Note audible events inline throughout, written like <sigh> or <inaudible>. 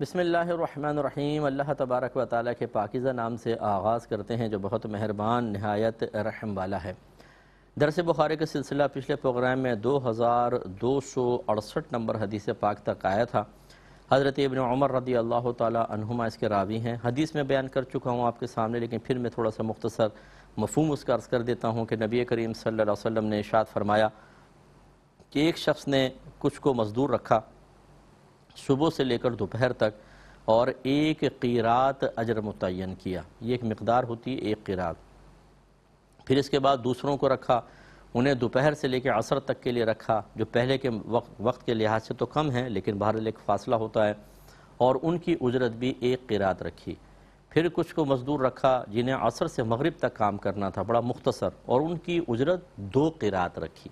बसमीम अल्लाह तबारक व ताली के पाकिज़ा नाम से आगाज़ करते हैं जो बहुत मेहरबान नहायत रहम वाला है दरस बुखारी का सिलसिला पिछले प्रोग्राम में दो हज़ार दो सौ अड़सठ नंबर हदीस पाक तक आया था हज़रत इबन उमर रदी अल्लाह तुमा इसके रावी हैं हदीस में बयान कर चुका हूँ आपके सामने लेकिन फिर मैं थोड़ा सा मुख्तसर मफहम उसका अर्ज़ कर देता हूँ कि नबी करीम सल वसम ने इशात फरमाया कि एक शख्स ने कुछ को मजदूर रखा सुबह से लेकर दोपहर तक और एक किरात अजर मुतन किया ये एक मकदार होती है एक किरात फिर इसके बाद दूसरों को रखा उन्हें दोपहर से लेकर असर तक के लिए रखा जो पहले के वक्त वक्त के लिहाज से तो कम है लेकिन बहरल एक फ़ासला होता है और उनकी उजरत भी एक किरात रखी फिर कुछ को मजदूर रखा जिन्हें असर से मगरब तक काम करना था बड़ा मुख्तसर और उनकी उजरत दो किरात रखी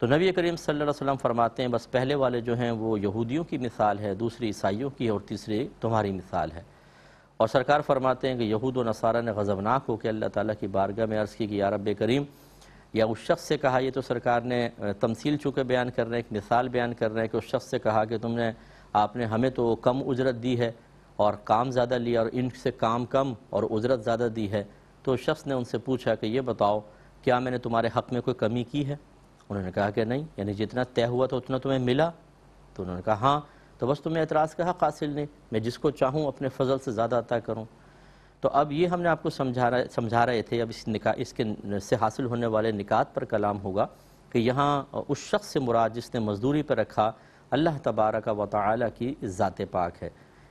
तो नबी करीम सल्लल्लाहु अलैहि वसल्लम फरमाते हैं बस पहले वाले जो हैं वो यहूदियों की मिसाल है दूसरी ईसाइयों की और तीसरी तुम्हारी मिसाल है और सरकार फरमाते हैं कि यहूद व नसारा ने गज़बनाक होकर अल्लाह ताला की बारगाह में अर्ज़ की कि या रब करीम या उस शख्स से कहा ये तो सरकार ने तमसील चूँकि बयान कर रहे हैं एक मिसाल बयान कर रहे हैं कि उस शख्स से कहा कि तुमने आपने हमें तो कम उजरत दी है और काम ज़्यादा लिया और इनसे काम कम और उजरत ज़्यादा दी है तो शख्स ने उनसे पूछा कि ये बताओ क्या मैंने तुम्हारे हक़ में कोई कमी की है उन्होंने कहा कि नहीं यानी जितना तय हुआ था उतना तुम्हें मिला तो उन्होंने कहा हाँ तो बस तुम्हें एतराज़ कहा कासिल ने मैं जिसको चाहूँ अपने फजल से ज़्यादा अता करूँ तो अब ये हमने आपको समझा रहे समझा रहे थे अब इस निका इसके से हासिल होने वाले निकात पर कलाम होगा कि यहाँ उस शख्स से मुराद जिसने मजदूरी पर रखा अल्लाह तबारक व ताली की ज़ात पाक है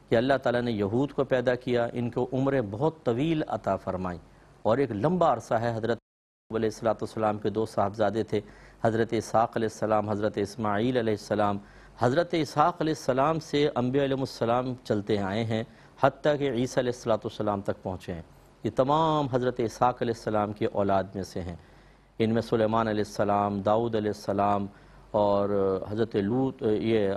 कि अल्लाह ताला ने यहूद को पैदा किया इनको उम्रें बहुत तवील अता फ़रमाई और एक लंबा अरसा है हज़रत सलाम के दो साहबजादे थे हज़रत इसहाक़्लाम हज़रत इसमाईलम हज़रत इसहाक़्लाम से अम्बेम चलते आए हैं हती कि ईसीसलाम तक पहुँचे हैं ये तमाम हज़रत इसहाक़्लाम के औलाद में से हैं इनमें सलेमान दाऊद और हज़रत लूत ये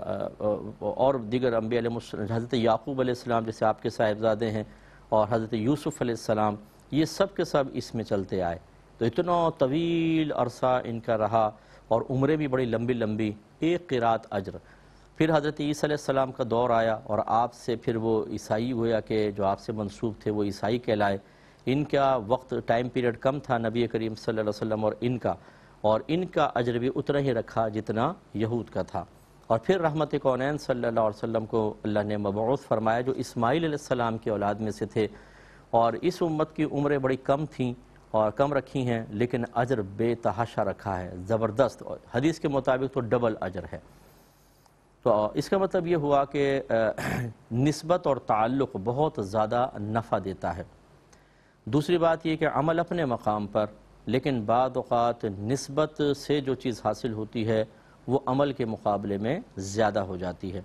और दिगर अम्बिया हज़रत याकूब जैसे आपके साहिबजादे हैं और हज़रत यूसुफ़ ये सब के सब इसमें चलते आए तो इतना तवील अरसा इनका रहा और उम्रें भी बड़ी लंबी लंबी एक किरात अजर फिर हज़रत ईसीम का दौर आया और आपसे फिर वो ईसाई हुआ कि जो आपसे मनसूब थे वो ईसाई कहलाए इनका वक्त टाइम पीरियड कम था नबी करीम सल अलैहि और इनका और इनका अजर भी उतना ही रखा जितना यहूद का था और फिर रहमत कौन सल्ला वसम को अल्लाह ने मबूस फरमाया जो इसमाईल सलाम के औलाद में से थे और इस उम्मत की उम्रें बड़ी कम थीं और कम रखी हैं लेकिन अजर बेतहाशा रखा है ज़बरदस्त हदीस के मुताबिक तो डबल अजर है तो इसका मतलब ये हुआ कि <clears throat> नस्बत और ताल्लुक़ बहुत ज़्यादा नफ़ा देता है दूसरी बात यह कि अमल अपने मकाम पर लेकिन बाद नस्बत से जो चीज़ हासिल होती है वो अमल के मुकाबले में ज़्यादा हो जाती है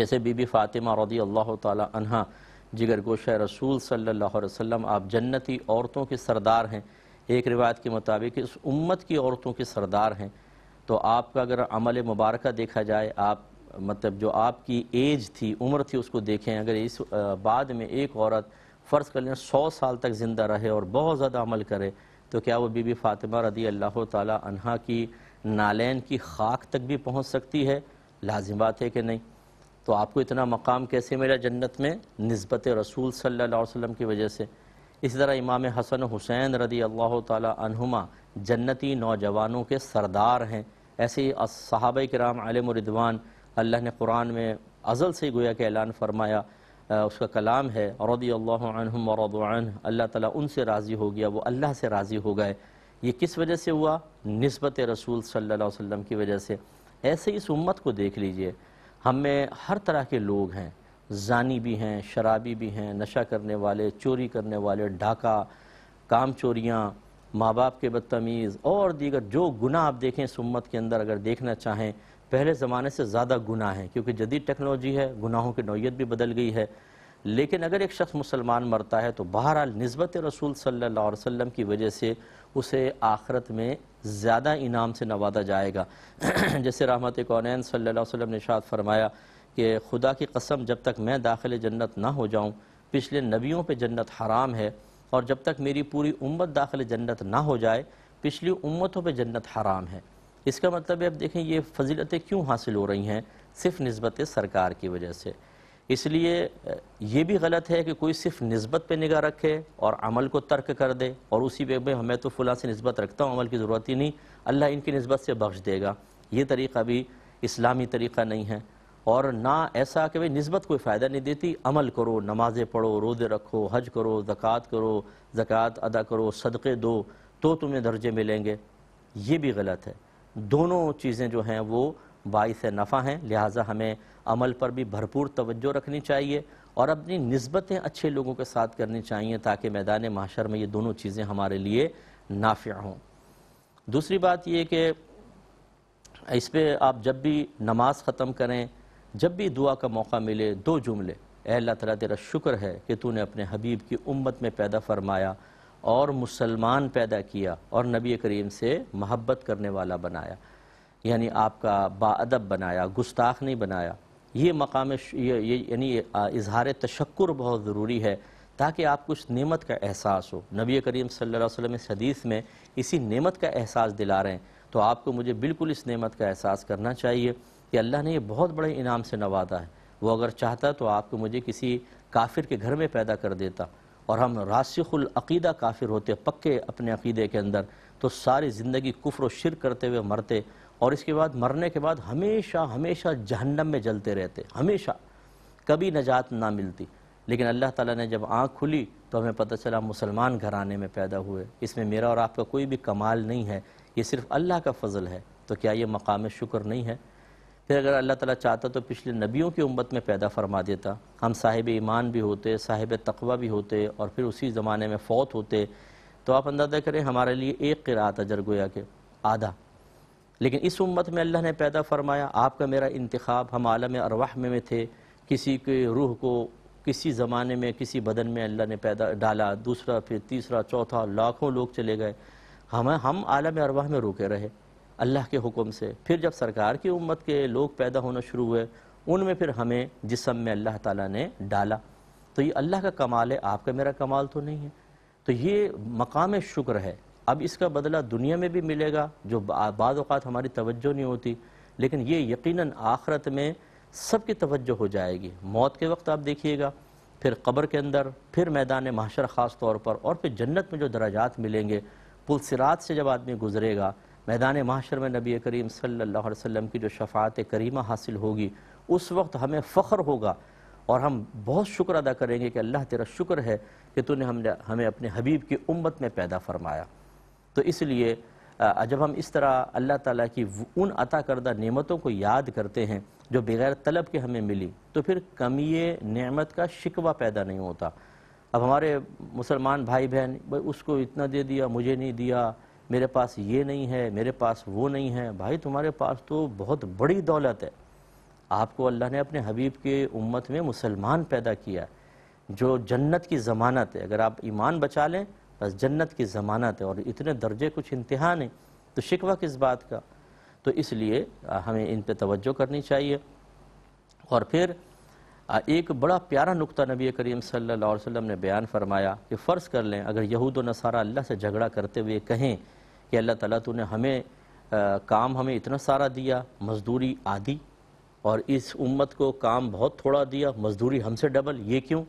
जैसे बीबी फ़ातिमा रदी अल्लाह तहा जिगर गोशा रसूल सल्लल्लाहु अलैहि वसल्लम आप जन्नती औरतों के सरदार हैं एक रिवायत के मुताबिक इस उम्मत की औरतों के सरदार हैं तो आपका अगर अमल मुबारक देखा जाए आप मतलब जो आपकी एज थी उम्र थी उसको देखें अगर इस बाद में एक औरत फ़र्ज़ कर लें सौ साल तक ज़िंदा रहे और बहुत ज़्यादा अमल करे तो क्या वो बीबी फ़ातिमा रदी अल्लाह तहा की नालैन की खाक तक भी पहुँच सकती है लाजिम बात है कि नहीं तो आपको इतना मकाम कैसे मिला जन्नत में नस्बत रसूल सल्ला वसम की वजह से इसी तरह इमाम हसन हुसैन रदी अल्लाह तुमा जन्नती नौजवानों के सरदार हैं ऐसे ही सहाब कराम आलमरिदवान अल्लाह ने कुरान में अज़ल से गोया के ऐलान फरमाया आ, उसका कलाम है रदी अल्लाम अल्लाह ताला उनसे राज़ी हो गया वो अल्लाह से राज़ी हो गए ये किस वजह से हुआ नस्बत रसूल सल्ला वसम की वजह से ऐसे ही इस उम्मत को देख लीजिए हम में हर तरह के लोग हैं जानी भी हैं शराबी भी हैं नशा करने वाले चोरी करने वाले डाका काम चोरियाँ माँ बाप के बदतमीज़ और दीगर जो गुना आप देखें सुम्मत के अंदर अगर देखना चाहें पहले ज़माने से ज़्यादा गुना है क्योंकि जदीद टेक्नोलॉजी है गुनाहों की नौीयत भी बदल गई है लेकिन अगर एक शख्स मुसलमान मरता है तो बहरहाल नस्बत रसूल सल्ला वसम की वजह से उसे आखरत में ज़्यादा इनाम से नवाजा जाएगा <clears throat> जैसे रहमत कौन सल्ला वसम ने शाद फरमाया कि खुदा की कसम जब तक मैं दाखिल जन्नत ना हो जाऊँ पिछले नबियों पर जन्नत हराम है और जब तक मेरी पूरी उम्मत दाखिल जन्नत ना हो जाए पिछली उम्मतों पर जन्नत हराम है इसका मतलब अब देखें ये फजीलतें क्यों हासिल हो रही हैं सिर्फ नस्बत सरकार की वजह से इसलिए ये भी गलत है कि कोई सिर्फ नस्बत पे निगाह रखे और अमल को तर्क कर दे और उसी पे में हमें तो फुला से नस्बत रखता हूँ अमल की ज़रूरत ही नहीं अल्लाह इनकी नस्बत से बख्श देगा ये तरीका भी इस्लामी तरीका नहीं है और ना ऐसा कि भाई नस्बत कोई फ़ायदा नहीं देती अमल करो नमाज़ें पढ़ो रोज़े रखो हज करो ज़क़़त करो ज़क़़त अदा करो सदक़े दो तो तुम्हें दर्जे मिलेंगे ये भी गलत है दोनों चीज़ें जो हैं वो बायस नफ़ा हैं लिहाजा हमें अमल पर भी भरपूर तवज्जो रखनी चाहिए और अपनी नस्बतें अच्छे लोगों के साथ करनी चाहिए ताकि मैदान माशर में ये दोनों चीज़ें हमारे लिए नाफ़ हों दूसरी बात ये कि इस पर आप जब भी नमाज ख़त्म करें जब भी दुआ का मौका मिले दो जुमले अल्लाह तला तेरा शुक्र है कि तूने अपने हबीब की उम्मत में पैदा फरमाया और मुसलमान पैदा किया और नबी करीम से महब्बत करने वाला बनाया यानी आपका बाअदब बनाया गुस्ताख नहीं बनाया ये मकाम यानी इजहार तशक्र बहुत ज़रूरी है ताकि आप कुछ नेमत का एहसास हो नबी करीम सल्लल्लाहु अलैहि वसल्लम इस हदीस में इसी नेमत का एहसास दिला रहे हैं तो आपको मुझे बिल्कुल इस नेमत का एहसास करना चाहिए कि अल्लाह ने यह बहुत बड़े इनाम से नवाजा है वो अगर चाहता तो आपको मुझे किसी काफिर के घर में पैदा कर देता और हम रासिखुलअीदा काफिर होते पक्के अपने अकीदे के अंदर तो सारी ज़िंदगी कुफ्र व शिर करते हुए मरते और इसके बाद मरने के बाद हमेशा हमेशा जहन्नम में जलते रहते हमेशा कभी नजात ना मिलती लेकिन अल्लाह ताला ने जब आँख खुली तो हमें पता चला मुसलमान घराने में पैदा हुए इसमें मेरा और आपका कोई भी कमाल नहीं है ये सिर्फ़ अल्लाह का फ़जल है तो क्या ये मकाम शुक्र नहीं है फिर अगर अल्लाह ताला चाहता तो पिछले नबियों की उम्मत में पैदा फरमा देता हम साहिब ईमान भी होते साहिब तकवा भी होते और फिर उसी ज़माने में फ़ौत होते तो आप अंदाज़ा करें हमारे लिए एक किरात अजर गोया के आधा लेकिन इस उम्मत में अल्लाह ने पैदा फरमाया आपका मेरा इंतखब हम आलम अरवाह में, में थे किसी के रूह को किसी ज़माने में किसी बदन में अल्लाह ने पैदा डाला दूसरा फिर तीसरा चौथा लाखों लोग चले गए हम हम आलम अरवाह में रुके रहे अल्लाह के हुक्म से फिर जब सरकार की उम्मत के लोग पैदा होना शुरू हुए उनमें फिर हमें जिसम में अल्लाह ताला ने डाला तो ये अल्लाह का कमाल है आपका मेरा कमाल तो नहीं है तो ये मकाम शुक्र है अब इसका बदला दुनिया में भी मिलेगा जो बाद हमारी तवज्जो नहीं होती लेकिन ये यकीनन आखरत में सबकी तवज्जो हो जाएगी मौत के वक्त आप देखिएगा फिर कब्र के अंदर फिर मैदान महाशर ख़ास तौर पर और फिर जन्नत में जो दराजात मिलेंगे पुल सिरात से जब आदमी गुजरेगा मैदान महाशर में नबी करीम सल्लल्लाहु अलैहि वसल्लम की जो शफात करीमा हासिल होगी उस वक्त हमें फ़ख्र होगा और हम बहुत शुक्र अदा करेंगे कि अल्लाह तेरा शुक्र है कि तूने हमने हमें अपने हबीब की उम्मत में पैदा फरमाया तो इसलिए जब हम इस तरह अल्लाह ताला की उन अता करदा नेमतों को याद करते हैं जो बग़ैर तलब के हमें मिली तो फिर कमी नेमत का शिकवा पैदा नहीं होता अब हमारे मुसलमान भाई बहन भाई उसको इतना दे दिया मुझे नहीं दिया मेरे पास ये नहीं है मेरे पास वो नहीं है भाई तुम्हारे पास तो बहुत बड़ी दौलत है आपको अल्लाह ने अपने हबीब के उम्मत में मुसलमान पैदा किया जो जन्नत की ज़मानत है अगर आप ईमान बचा लें बस जन्नत की ज़मानत है और इतने दर्जे कुछ इंतहा नहीं तो शिकवा किस बात का तो इसलिए हमें इन पर तोज्जो करनी चाहिए और फिर एक बड़ा प्यारा नुकता नबी करीम सल्ला वसम ने बयान फरमाया कि फ़र्ज़ कर लें अगर यहूद नसारा अल्लाह से झगड़ा करते हुए कहें कि अल्लाह ताला तूने हमें आ, काम हमें इतना सारा दिया मजदूरी आधी और इस उम्मत को काम बहुत थोड़ा दिया मजदूरी हमसे डबल ये क्यों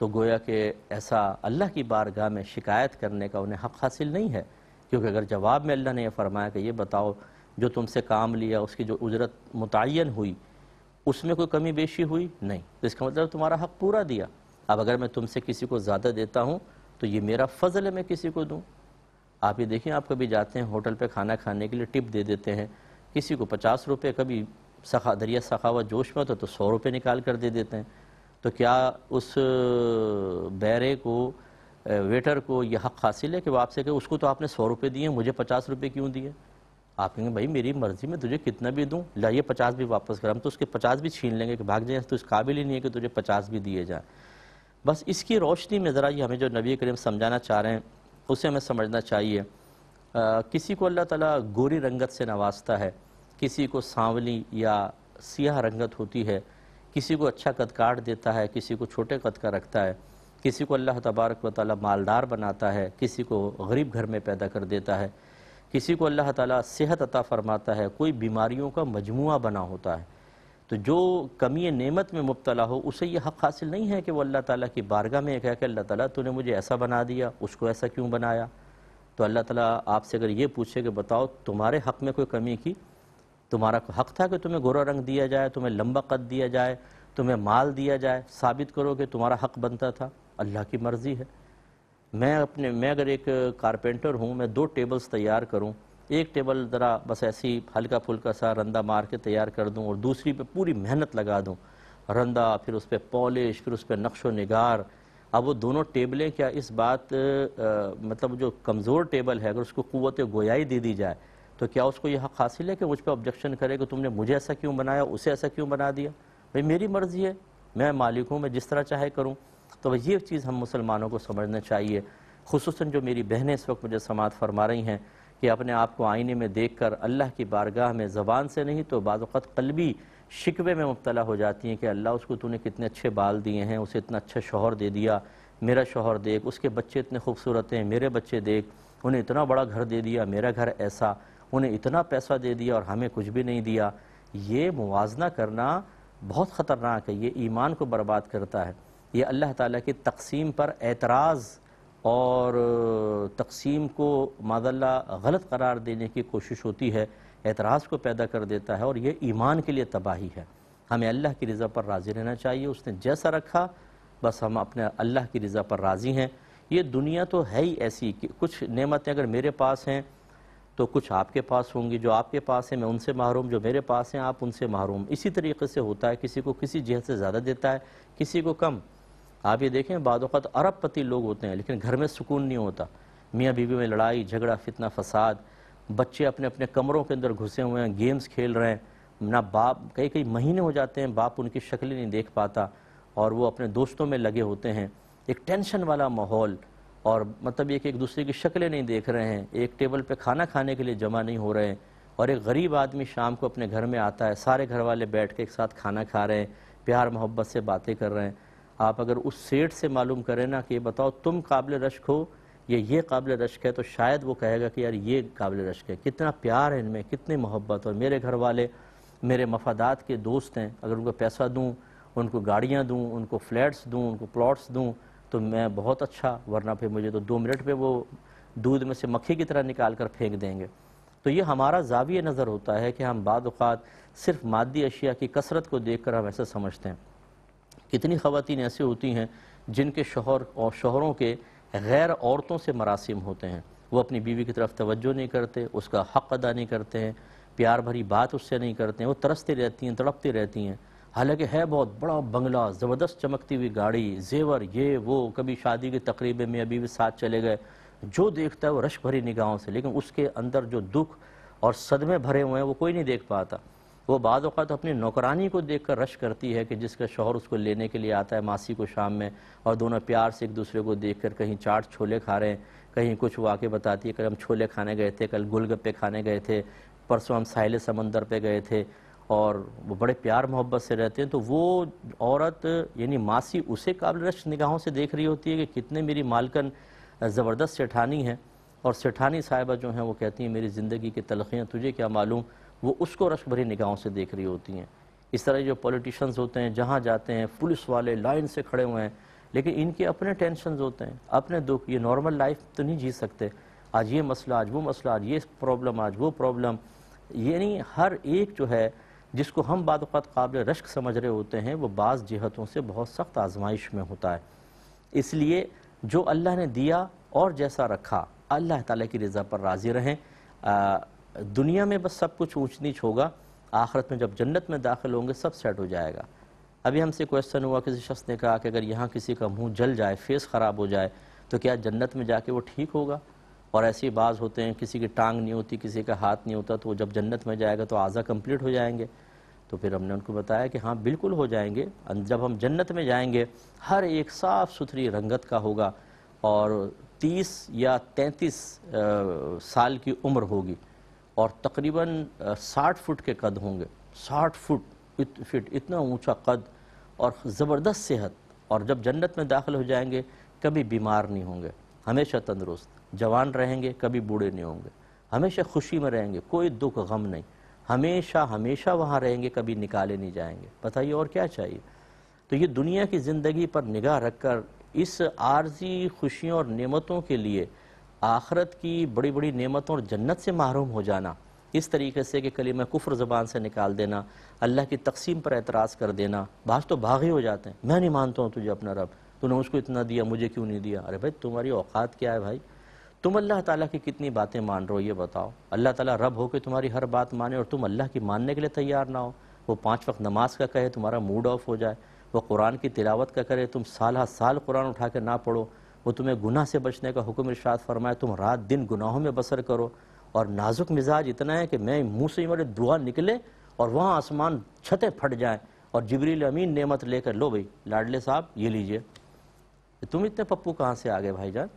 तो गोया कि ऐसा अल्लाह की बारगाह में शिकायत करने का उन्हें हक़ हासिल नहीं है क्योंकि अगर जवाब में अल्लाह ने यह फरमाया कि ये बताओ जो तुमसे काम लिया उसकी जो उजरत मुतन हुई उसमें कोई कमी बेशी हुई नहीं तो इसका मतलब तुम्हारा हक़ पूरा दिया अब अगर मैं तुमसे किसी को ज़्यादा देता हूँ तो ये मेरा फ़जल है मैं किसी को दूँ आप ये देखिए आप कभी जाते हैं होटल पर खाना खाने के लिए टिप दे देते हैं किसी को पचास रुपये कभी सखा दरिया सखावत जोश में तो सौ रुपये निकाल कर दे देते हैं तो क्या उस बैरे को वेटर को यह हक हासिल है कि वो आपसे कहे उसको तो आपने सौ रुपये दिए मुझे पचास रुपये क्यों दिए आप कहेंगे भाई मेरी मर्ज़ी में तुझे कितना भी दूँ लाइए पचास भी वापस कर हम तो उसके पचास भी छीन लेंगे कि भाग जाए तो इस काबिल ही नहीं है कि तुझे पचास भी दिए जाएँ बस इसकी रोशनी में ज़रा ये हमें जो नबी करीम समझाना चाह रहे हैं उसे हमें समझना चाहिए आ, किसी को अल्लाह ताला गोरी रंगत से नवाजता है किसी को सांवली या सियाह रंगत होती है किसी को अच्छा कद काट देता है किसी को छोटे कद का रखता है किसी को अल्लाह तबारक व ताली मालदार बनाता है किसी को गरीब घर में पैदा कर देता है किसी को अल्लाह ताली सेहत अता फ़रमाता है कोई बीमारियों का मजमू बना होता है तो जो कमी नमत में मुबतला हो उसे यह हक़ हासिल नहीं है कि वह अल्लाह ताली की बारगाह में कह कि अल्लाह ताली तूने मुझे ऐसा बना दिया उसको ऐसा क्यों बनाया तो अल्लाह ताली आपसे अगर ये पूछे कि बताओ तुम्हारे हक़ में कोई कमी की तुम्हारा हक था कि तुम्हें गोरा रंग दिया जाए तुम्हें लंबा कद दिया जाए तुम्हें माल दिया जाए साबित करो कि तुम्हारा हक बनता था अल्लाह की मर्ज़ी है मैं अपने मैं अगर एक कारपेंटर हूँ मैं दो टेबल्स तैयार करूँ एक टेबल ज़रा बस ऐसी हल्का फुल्का सा रंदा मार के तैयार कर दूँ और दूसरी पे पूरी मेहनत लगा दूँ रंदा फिर उस पर पॉलिश फिर उस पर नक्शो नगार अब वो दोनों टेबलें क्या इस बात आ, मतलब जो कमज़ोर टेबल है अगर उसको क़वत गोयाई दे दी जाए तो क्या उसको यह हक हासिल है कि मुझ पर ऑब्जेक्शन करे कि तुमने मुझे ऐसा क्यों बनाया उसे ऐसा क्यों बना दिया भाई मेरी मर्ज़ी है मैं मालिक हूँ मैं जिस तरह चाहे करूँ तो भाई ये चीज़ हम मुसलमानों को समझना चाहिए खसूस जो मेरी बहनें इस वक्त मुझे समात फरमा रही हैं कि अपने आप को आईने में देख कर अल्लाह की बारगाह में ज़बान से नहीं तो बाज़त कलबी शिकवे में मुबला हो जाती हैं कि अल्लाह उसको तूने कितने अच्छे बाल दिए हैं उसे इतना अच्छा शोहर दे दिया मेरा शोहर देख उसके बच्चे इतने खूबसूरत हैं मेरे बच्चे देख उन्हें इतना बड़ा घर दे दिया मेरा घर ऐसा उन्हें इतना पैसा दे दिया और हमें कुछ भी नहीं दिया ये मुवजना करना बहुत ख़तरनाक है ये ईमान को बर्बाद करता है ये अल्लाह ताला की तकसीम पर एतराज़ और तकसीम को माजल्ला गलत करार देने की कोशिश होती है एतराज़ को पैदा कर देता है और ये ईमान के लिए तबाही है हमें अल्लाह की रज़ा पर राज़ी रहना चाहिए उसने जैसा रखा बस हम अपने अल्लाह की रज़ा पर राज़ी हैं ये दुनिया तो है ही ऐसी कि कुछ नेमतें अगर मेरे पास हैं तो कुछ आपके पास होंगी जो आपके पास हैं मैं उनसे महरूम जो मेरे पास हैं आप उनसे महरूम इसी तरीके से होता है किसी को किसी जहत से ज़्यादा देता है किसी को कम आप ये देखें बाद अरब पति लोग होते हैं लेकिन घर में सुकून नहीं होता मियाँ बीवी में लड़ाई झगड़ा फितना फसाद बच्चे अपने अपने कमरों के अंदर घुसे हुए हैं गेम्स खेल रहे हैं ना बाप कई कई महीने हो जाते हैं बाप उनकी शक्ल नहीं देख पाता और वो अपने दोस्तों में लगे होते हैं एक टेंशन वाला माहौल और मतलब ये कि एक दूसरे की शक्लें नहीं देख रहे हैं एक टेबल पे खाना खाने के लिए जमा नहीं हो रहे हैं और एक गरीब आदमी शाम को अपने घर में आता है सारे घर वाले बैठ के एक साथ खाना खा रहे हैं प्यार मोहब्बत से बातें कर रहे हैं आप अगर उस सेठ से मालूम करें ना कि बताओ तुम काबिल रश्क हो या ये काबिल रश्क है तो शायद वो कहेगा कि यार ये काबिल रश्क है कितना प्यार है इनमें कितनी मोहब्बत और मेरे घर वाले मेरे मफादात के दोस्त हैं अगर उनको पैसा दूँ उनको गाड़ियाँ दूँ उनको फ्लैट्स दूँ उनको प्लाट्स दूँ तो मैं बहुत अच्छा वरना फिर मुझे तो दो मिनट पे वो दूध में से मक्खी की तरह निकाल कर फेंक देंगे तो ये हमारा जाविय नज़र होता है कि हम बाद सिर्फ मादी अशिया की कसरत को देख कर हम ऐसा समझते हैं कितनी ख़वान ऐसी होती हैं जिनके शोहर और शोहरों के गैर औरतों से मरासम होते हैं वो अपनी बीवी की तरफ तवज्जो नहीं करते उसका हक़ अदा नहीं करते हैं प्यार भरी बात उससे नहीं करते हैं वो तरसती रहती हैं तड़पती रहती हैं हालांकि है बहुत बड़ा बंगला ज़बरदस्त चमकती हुई गाड़ी जेवर ये वो कभी शादी की तकरीबे में अभी भी साथ चले गए जो देखता है वो रश भरी निगाहों से लेकिन उसके अंदर जो दुख और सदमे भरे हुए हैं वो कोई नहीं देख पाता वो बाद तो अपनी नौकरानी को देख कर रश करती है कि जिसका शोहर उसको लेने के लिए आता है मासी को शाम में और दोनों प्यार से एक दूसरे को देख कर कहीं चाट छोले खा रहे हैं कहीं कुछ वाक्य बताती है कल हम छोले खाने गए थे कल गुलगप्पे खाने गए थे परसों हम साहिल समंदर पे गए थे और वो बड़े प्यार मोहब्बत से रहते हैं तो वो औरत यानी मासी उसे काबिल रश निगाहों से देख रही होती है कि कितने मेरी मालकन ज़बरदस्त सेठानी है और सेठानी साहिबा जो हैं वो कहती हैं मेरी ज़िंदगी की तलखियाँ तुझे क्या मालूम वो उसको रश भरी निगाहों से देख रही होती हैं इस तरह जो पॉलिटिशन्स होते हैं जहाँ जाते हैं पुलिस वाले लाइन से खड़े हुए हैं लेकिन इनके अपने टेंशन होते हैं अपने दुख ये नॉर्मल लाइफ तो नहीं जी सकते आज ये मसला आज वो मसला आज ये प्रॉब्लम आज वो प्रॉब्लम यानी हर एक जो है जिसको हम बाद काबिल रश्क समझ रहे होते हैं वो बाज़ जिहतों से बहुत सख्त आजमाइश में होता है इसलिए जो अल्लाह ने दिया और जैसा रखा अल्लाह ताला की रज़ा पर राज़ी रहें दुनिया में बस सब कुछ ऊँच नीच होगा आखिरत में जब जन्नत में दाखिल होंगे सब सेट हो जाएगा अभी हमसे क्वेश्चन हुआ किसी शख्स ने कहा कि अगर यहाँ किसी का मुँह जल जाए फेस ख़राब हो जाए तो क्या जन्नत में जाके वो ठीक होगा और ऐसे बाज़ होते हैं किसी की टांग नहीं होती किसी का हाथ नहीं होता तो वो जब जन्नत में जाएगा तो आज़ा कंप्लीट हो जाएंगे तो फिर हमने उनको बताया कि हाँ बिल्कुल हो जाएंगे जब हम जन्नत में जाएंगे हर एक साफ़ सुथरी रंगत का होगा और 30 या 33 साल की उम्र होगी और तकरीबन 60 फुट के कद होंगे 60 फुट इत, फिट इतना ऊंचा कद और ज़बरदस्त सेहत और जब जन्नत में दाखिल हो जाएंगे कभी बीमार नहीं होंगे हमेशा तंदुरुस्त जवान रहेंगे कभी बूढ़े नहीं होंगे हमेशा खुशी में रहेंगे कोई दुख गम नहीं हमेशा हमेशा वहाँ रहेंगे कभी निकाले नहीं जाएंगे बताइए और क्या चाहिए तो ये दुनिया की ज़िंदगी पर निगाह रखकर इस आर्जी खुशियों और नेमतों के लिए आखरत की बड़ी बड़ी नेमतों और जन्नत से महरूम हो जाना इस तरीके से कि कलीम कुफर ज़बान से निकाल देना अल्लाह की तकसीम पर एतराज़ कर देना बाज तो भागी हो जाते हैं मैं नहीं मानता हूँ तुझे अपना रब तूने उसको इतना दिया मुझे क्यों नहीं दिया अरे भाई तुम्हारी औकात क्या है भाई तुम अल्लाह ताला की कितनी बातें मान रहे हो ये बताओ अल्लाह ताला रब हो के तुम्हारी हर बात माने और तुम अल्लाह की मानने के लिए तैयार ना हो वो पांच वक्त नमाज का कहे तुम्हारा मूड ऑफ हो जाए वो कुरान की तिलावत का करे तुम साल साल कुरान उठा कर ना पढ़ो वो तुम्हें गुनाह से बचने का हुक्म इरशाद फरमाए तुम रात दिन गुनाहों में बसर करो और नाजुक मिजाज इतना है कि मैं मुँह से मेरे दुआ निकले और वहाँ आसमान छतें फट जाएँ और जबरील अमीन नेमत लेकर लो भाई लाडले साहब ये लीजिए तुम इतने पप्पू कहाँ से आ गए भाई जान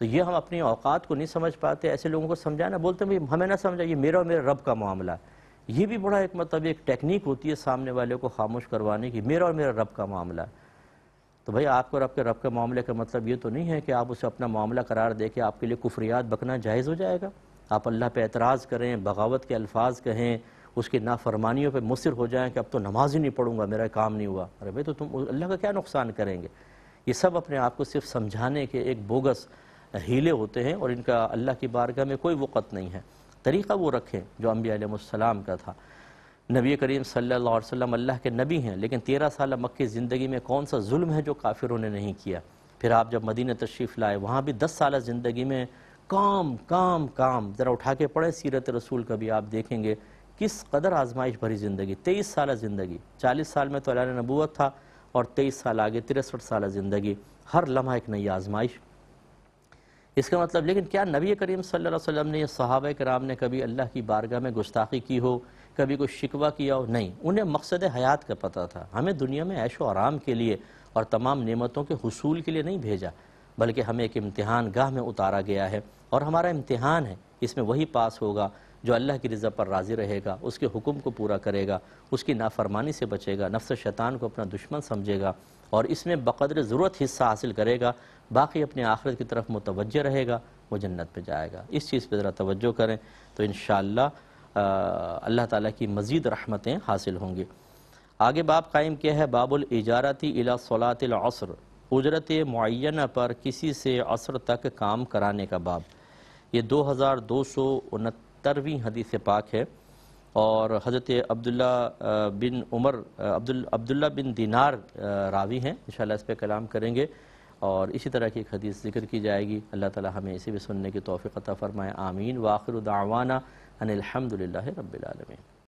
तो ये हम अपनी औकात को नहीं समझ पाते ऐसे लोगों को समझाना बोलते हैं भाई हमें ना समझा ये मेरा और मेरे रब का मामला है ये भी बड़ा एक मतलब एक टेक्निक होती है सामने वाले को खामोश करवाने की मेरा और मेरा रब का मामला है तो भाई आपको रब के रब के मामले का मतलब ये तो नहीं है कि आप उसे अपना मामला करार दे के आपके लिए कुफरियात बकना जायज़ हो जाएगा आप अल्लाह पे एतराज़ करें बगावत के अल्फाज कहें उसकी नाफरमानियों पे मुसर हो जाएं कि अब तो नमाज ही नहीं पढ़ूंगा मेरा काम नहीं हुआ अरे भाई तो तुम अल्लाह का क्या नुकसान करेंगे ये सब अपने आप को सिर्फ समझाने के एक बोगस हीले होते हैं और इनका अल्लाह की बारगाह में कोई वक़्त नहीं है तरीक़ा वो रखें जो अम्बियाम का था नबी करीम सल्लल्लाहु अलैहि वसल्लम अल्लाह के नबी हैं लेकिन तेरह साल मक्की ज़िंदगी में कौन सा जुल्म है जो काफिरों ने नहीं किया फिर आप जब मदीन तशरीफ़ लाए वहाँ भी दस साल ज़िंदगी में काम काम काम ज़रा उठा के पढ़े सीरत रसूल का भी आप देखेंगे किस कदर आजमाइश भरी ज़िंदगी तेईस साल ज़िंदगी चालीस साल में तो अला नबूत था और तेईस साल आगे तिरसठ साल ज़िंदगी हर लम्हा एक नई आजमाइश इसका मतलब लेकिन क्या नबी करीम सल्लल्लाहु अलैहि वसल्लम ने सहाब कराम ने कभी अल्लाह की बारगाह में गुस्ताखी की हो कभी कोई शिकवा किया हो नहीं उन्हें मकसद हयात का पता था हमें दुनिया में ऐशो आराम के लिए और तमाम नेमतों के हसूल के लिए नहीं भेजा बल्कि हमें एक इम्तहान गाह में उतारा गया है और हमारा इम्तहान है इसमें वही पास होगा जो अल्लाह की रज़ा पर राज़ी रहेगा उसके हुक्म को पूरा करेगा उसकी नाफरमानी से बचेगा नफ्स शैतान को अपना दुश्मन समझेगा और इसमें बकदर ज़रूरत हिस्सा हासिल करेगा बाकी अपने आखिरत की तरफ मुतवजह रहेगा वो जन्नत पर जाएगा इस चीज़ पर ज़रा तवज्जो करें तो इन अल्लाह ताला की मज़ीद रहमतें हासिल होंगी आगे बाप कायम किया है बाबुल इजारती इला सलातलसर उजरत मुन पर किसी से असर तक काम कराने का बाब ये दो हज़ार दो सौ उनहत्तरवीं हदीस पाक है और हज़रत अब्दुल्ला बिन उमर अब्दुल अब्दुल्ला बिन दिनार रावी हैं इन इस पर कलाम करेंगे और इसी तरह की एक हदीस जिक्र की जाएगी अल्लाह ताला हमें इसे भी सुनने की तोफ़ी अता फ़रमाए आमीन वाखिर दावाना अनिलहमदिल्ला रबालमीन